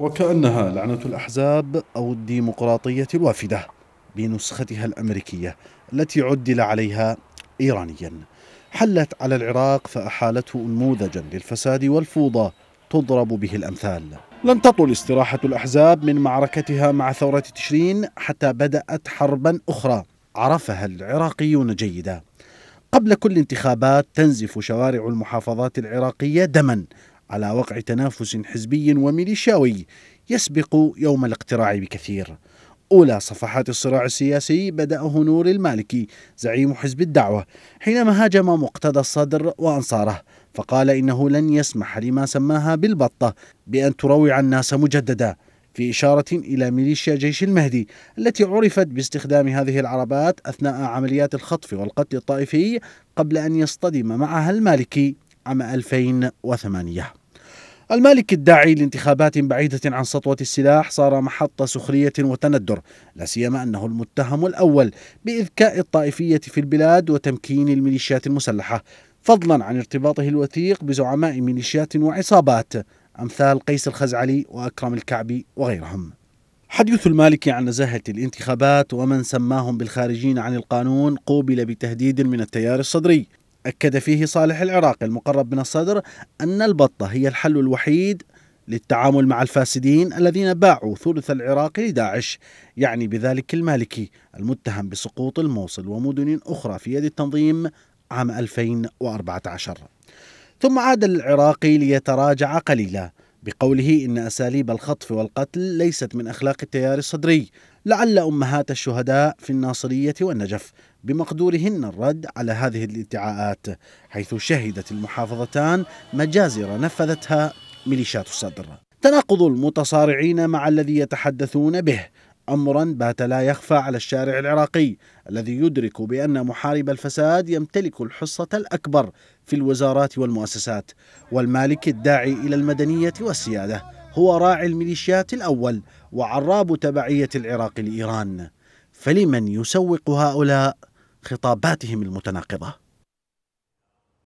وكأنها لعنة الأحزاب أو الديمقراطية الوافدة بنسختها الأمريكية التي عدل عليها إيرانيا حلت على العراق فأحالته أنموذجا للفساد والفوضى تضرب به الأمثال لم تطل استراحة الأحزاب من معركتها مع ثورة تشرين حتى بدأت حربا أخرى عرفها العراقيون جيدا قبل كل انتخابات تنزف شوارع المحافظات العراقية دما على وقع تنافس حزبي وميليشياوي يسبق يوم الاقتراع بكثير أولى صفحات الصراع السياسي بدأه نور المالكي زعيم حزب الدعوة حينما هاجم مقتدى الصدر وأنصاره فقال إنه لن يسمح لما سماها بالبطة بأن تروع الناس مجددا في إشارة إلى ميليشيا جيش المهدي التي عرفت باستخدام هذه العربات أثناء عمليات الخطف والقتل الطائفي قبل أن يصطدم معها المالكي عام 2008 المالك الداعي لانتخابات بعيدة عن سطوة السلاح صار محط سخرية وتندر لا سيما أنه المتهم الأول بإذكاء الطائفية في البلاد وتمكين الميليشيات المسلحة فضلا عن ارتباطه الوثيق بزعماء ميليشيات وعصابات أمثال قيس الخزعلي وأكرم الكعبي وغيرهم حديث المالكي عن نزاهة الانتخابات ومن سماهم بالخارجين عن القانون قوبل بتهديد من التيار الصدري أكد فيه صالح العراقي المقرب من الصدر أن البطة هي الحل الوحيد للتعامل مع الفاسدين الذين باعوا ثلث العراق لداعش يعني بذلك المالكي المتهم بسقوط الموصل ومدن أخرى في يد التنظيم عام 2014 ثم عاد العراقي ليتراجع قليلا بقوله إن أساليب الخطف والقتل ليست من أخلاق التيار الصدري لعل أمهات الشهداء في الناصرية والنجف بمقدورهن الرد على هذه الادعاءات حيث شهدت المحافظتان مجازر نفذتها ميليشيات الصدر تناقض المتصارعين مع الذي يتحدثون به امرا بات لا يخفى على الشارع العراقي الذي يدرك بان محارب الفساد يمتلك الحصه الاكبر في الوزارات والمؤسسات والمالك الداعي الى المدنيه والسياده هو راعي الميليشيات الاول وعراب تبعيه العراق لايران فلمن يسوق هؤلاء خطاباتهم المتناقضه